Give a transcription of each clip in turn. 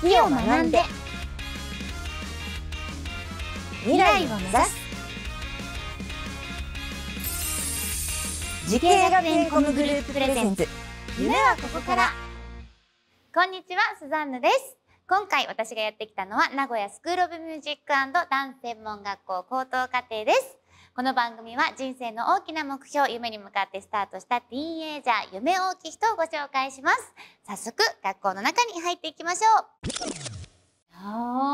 好きを学んで未来を目指す時系学園コムグループプレゼンツ夢はここからこんにちはスザンヌです今回私がやってきたのは名古屋スクールオブミュージックダンス専門学校高等課程ですこの番組は人生の大きな目標夢に向かってスタートしたティーンエイジャー夢大きい人をご紹介します早速学校の中に入っていきましょ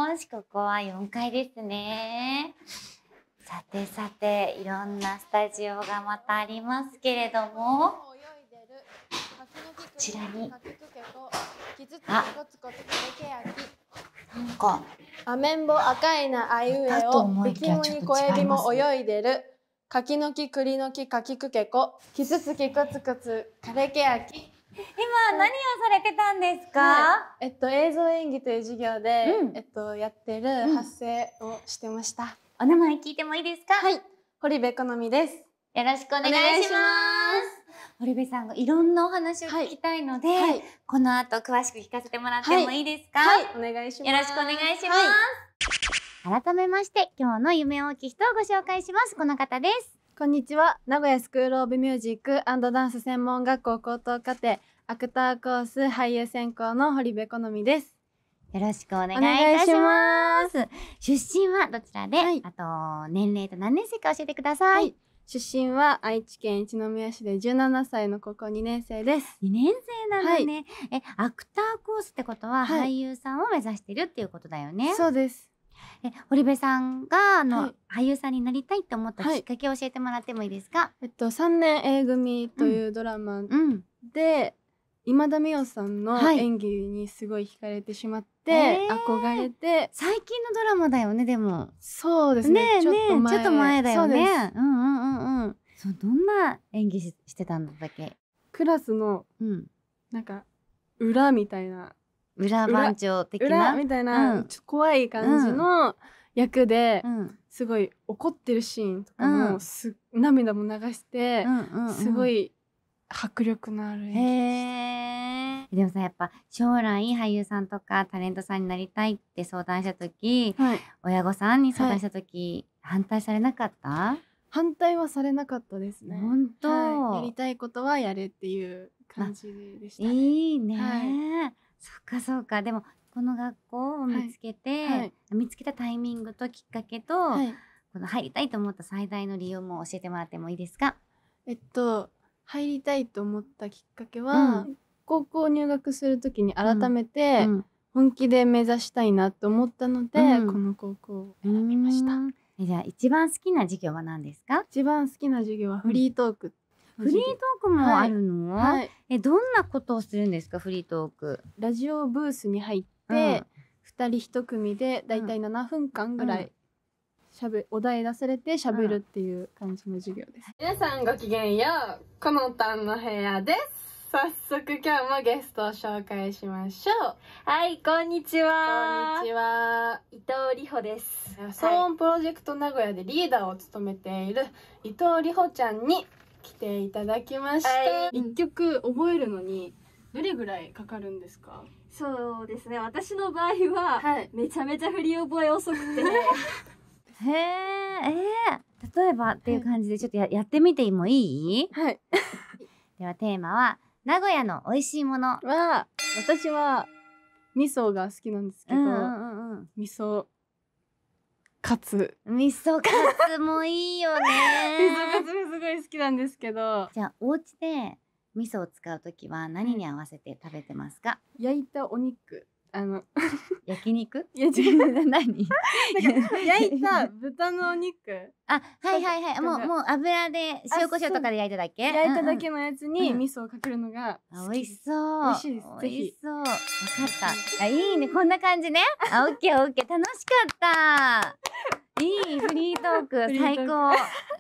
うよしここは4階ですねさてさていろんなスタジオがまたありますけれどもこちらにあなんかアメンボ赤いなあいうえお浮きもに小エビも泳いでる柿の木栗の木柿くけこキスすきくつくつ、枯れけやき今何をされてたんですか、はい、えっと映像演技という授業で、うん、えっとやってる発声をしてました、うん、お名前聞いてもいいですかはい堀部好みですよろしくお願いします堀部さんがいろんなお話を聞きたいので、はいはい、この後詳しく聞かせてもらってもいいですか、はい、お願いしますよろしくお願いします、改めまして今日の夢大きい人をご紹介しますこの方ですこんにちは名古屋スクールオブミュージックダンス専門学校高等課程アクターコース俳優専攻の堀部好みですよろしくお願いいたします出身はどちらで、あと年齢と何年生か教えてください出身は愛知県一宮市で17歳の高校2年生です。2年生なのね、はい、え、アクターコースってことは俳優さんを目指してるっていうことだよね。はい、そうです。え堀部さんがあの、はい、俳優さんになりたいと思ったきっかけを教えてもらってもいいですか、えっと、3年 A 組というドラマで、うん、今田美桜さんの演技にすごい惹かれてしまって、えー、憧れて最近のドラマだよねでもそうですね、ねね、ちょっと前だよねうんそどんな演技ししてたんだっけクラスの、うん、なんか裏みたいな裏番長的なみたいな、うん、怖い感じの役で、うん、すごい怒ってるシーンとかもうん、涙も流して、うんうんうん、すごい迫力のある演技でもさやっぱ将来俳優さんとかタレントさんになりたいって相談した時、はい、親御さんに相談した時、はい、反対されなかった反対はされなかったですね本当、はい、やりたいことはやれっていう感じでした、ね、いいね、はい、そっかそっかでもこの学校を見つけて、はい、見つけたタイミングときっかけと、この入りたいと思った最大の理由も教えてもらってもいいですかえっと入りたいと思ったきっかけは、うん、高校入学する時に改めて、うんうん本気で目指したいなと思ったので、うん、この高校を選びました。じゃあ一番好きな授業は何ですか一番好きな授業はフリートーク、フリートークもあるの、はいえどんなことをするんですかフリートークラジオブースに入って、うん、人一組でだいたい7分間ぐらい、しゃべお題出されてしゃべるっていう感じの授業です、皆さんごきげんようこのたんの部屋です早速今日もゲストを紹介しましょう。はい、こんにちは。こんにちは。伊藤里穂です。騒音プロジェクト名古屋でリーダーを務めている伊藤里穂ちゃんに来ていただきました。はい、曲覚えるのにどれぐらいかかるんですかそうですね。私の場合は、はい、めちゃめちゃ振り覚え遅くて。へえ、えー、例えばっていう感じでちょっとやはい、やってみてもいいはい。ではテーマは、名古屋の美味しいものは私は味噌が好きなんですけど、うんうんうん、味噌カツ味噌カツもいいよね 味噌カツもすごい好きなんですけどじゃあお家で味噌を使うときは何に合わせて食べてますか、うん、焼いたお肉あの 焼肉いや違う 何 焼いた豚のお肉あはいはいはいもうもう油で塩コショウとかで焼いただけ焼いただけのやつに味噌をかけるのが美味しそう美味しいです美味しそう分かったあいいねこんな感じねあオッケーオッケー楽しかったいいフリートーク最高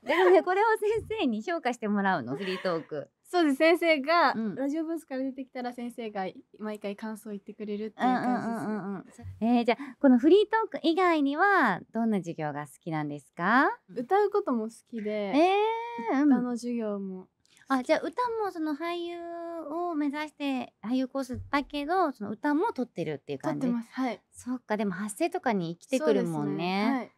でもねこれを先生に評価してもらうのフリートークそうです先生が、うんラジオブースから出てきたら先生が毎回感想を言ってくれるっていうんうんうん感うんじです、えー、じゃあこのフリートーク以外にはどんな授業が好きなんですか歌うことも好きえで、ーう歌の授業もあじゃあ歌もその俳優を目指して俳優コースだけどその歌も取ってるっていう撮っ感てじますはいそっかでも発声とかに生きてくるもんねでそうで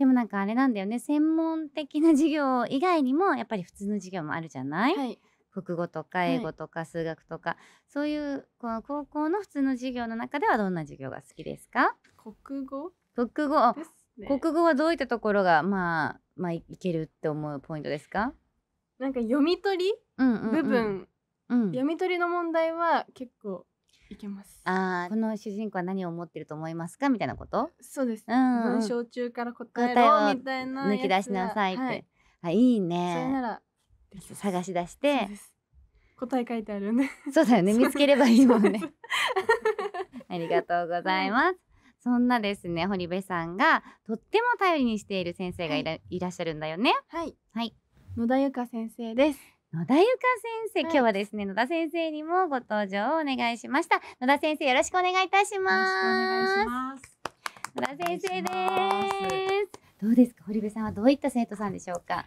すもなんかあれなんだよね専門的な授業以外にもやっぱり普通の授業もあるじゃない、はい国語とか英語とか数学とか、はい、そういうこの高校の普通の授業の中ではどんな授業が好きですか国語国語、ね、国語はどういったところが、まあ、まあいけるって思うポイントですかなんか読み取り、うんうん、部分、うん、読み取りの問題は結構いけますあこの主人公は何を思ってると思いますかみたいなことそうです、うん、文章中から答えろみたいな抜き出しなさいって、はい、あいいねそれなら探し出して答え書いてあるねそうだよね見つければいいもんね ありがとうございます、そんなですね堀部さんがとっても頼りにしている先生がいらはい、いらっしゃるんだよねはい、はい、野田由香先生です野田由香先生、はい、今日はですね野田先生にもご登場をお願いしました野田先生よろしくお願いいたししますよろくお願いします野田先生ですどうですか堀部さんはどういった生徒さんでしょうか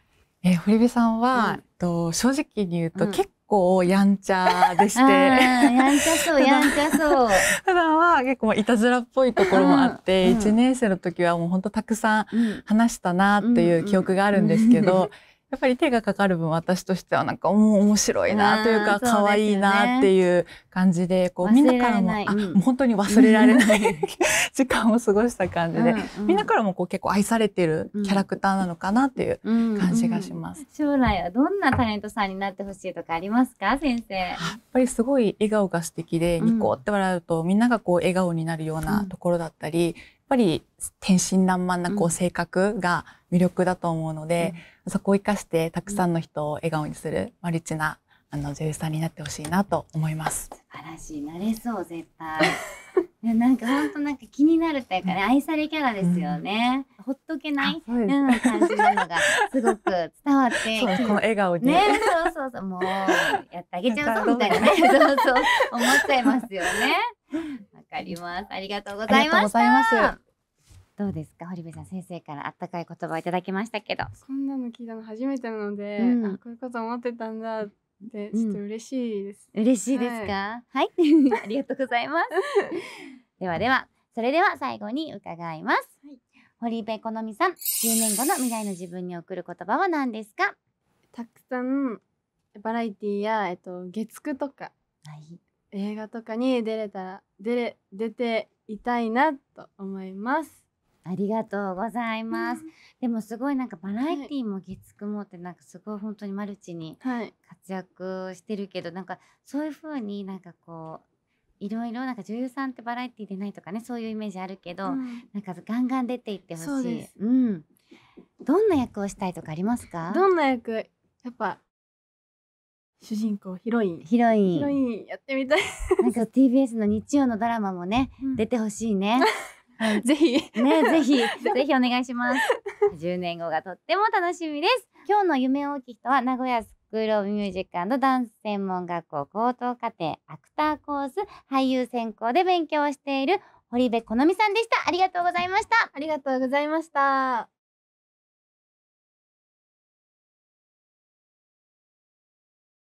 えー、堀部さんは、うん、と正直に言うと、うん、結構やんちゃでしてやんちゃそうやんちゃそう普段は結構いたずらっぽいところもあって、うん、1年生の時はもう本当たくさん話したなっていう記憶があるんですけど、うんうんやっぱり手がかかる分私としてはなんか面白いなというか可愛いなっていう感じでこうみんなからもあ本当に忘れられない 時間を過ごした感じで、うんうん、みんなからもこう結構愛されてるキャラクターなのかなっていう感じがします。うんうん、将来はどんなタレントさんになってほしいとかありますか先生。やっぱりすごい笑顔が素敵でニコって笑うとみんながこう笑顔になるようなところだったり、っぱり天真爛漫なこう性格が魅力だと思うので、うん、そこを生かしてたくさんの人を笑顔にするマルチなあの女優さんになってほしいなと思います。素晴らしい、なれそう絶対。いやなんか本当なんか気になるというかね、愛されキャラですよね。うん、ほっとけない、うん、感じなのがすごく伝わって。そうこの笑顔に。ね、そうそうそう、もうやってあげちゃうぞみたいなね、そうそう思っちゃいますよね。わかります。ありがとうございます。どうですか堀部さん先生からあったかい言葉をいただきましたけどそんなの聞いたの初めてなので、うん、こういうこと思ってたんだってちょっと嬉しいです、うん、嬉しいですかはい、はい、ありがとうございます ではではそれでは最後に伺います、はい、堀部好美さん10年後の未来の自分に送る言葉は何ですかたくさんバラエティーやえっと月9とか、はい、映画とかに出れたら出出ていたいなと思います。ありがとうございます。うん、でもすごいなんかバラエティーも月9もってなんかすごい本当にマルチに活躍してるけど、はい、なんかそういう風になんかこういろいろなんか女優さんってバラエティーでないとかねそういうイメージあるけど、うん、なんかガンガン出ていってほしい。ううん。どんな役をしたいとかありますか？どんな役やっぱ主人公ヒロインヒロインヒロインやってみたいなんか TBS の日曜のドラマもね、うん、出てほしいね ぜひねぜひ ぜひお願いします10年後がとっても楽しみです今日の夢大きい人は名古屋スクールオブミュージックダンス専門学校高等課程アクターコース俳優専攻で勉強している堀部好美さんでしたありがとうございましたありがとうございました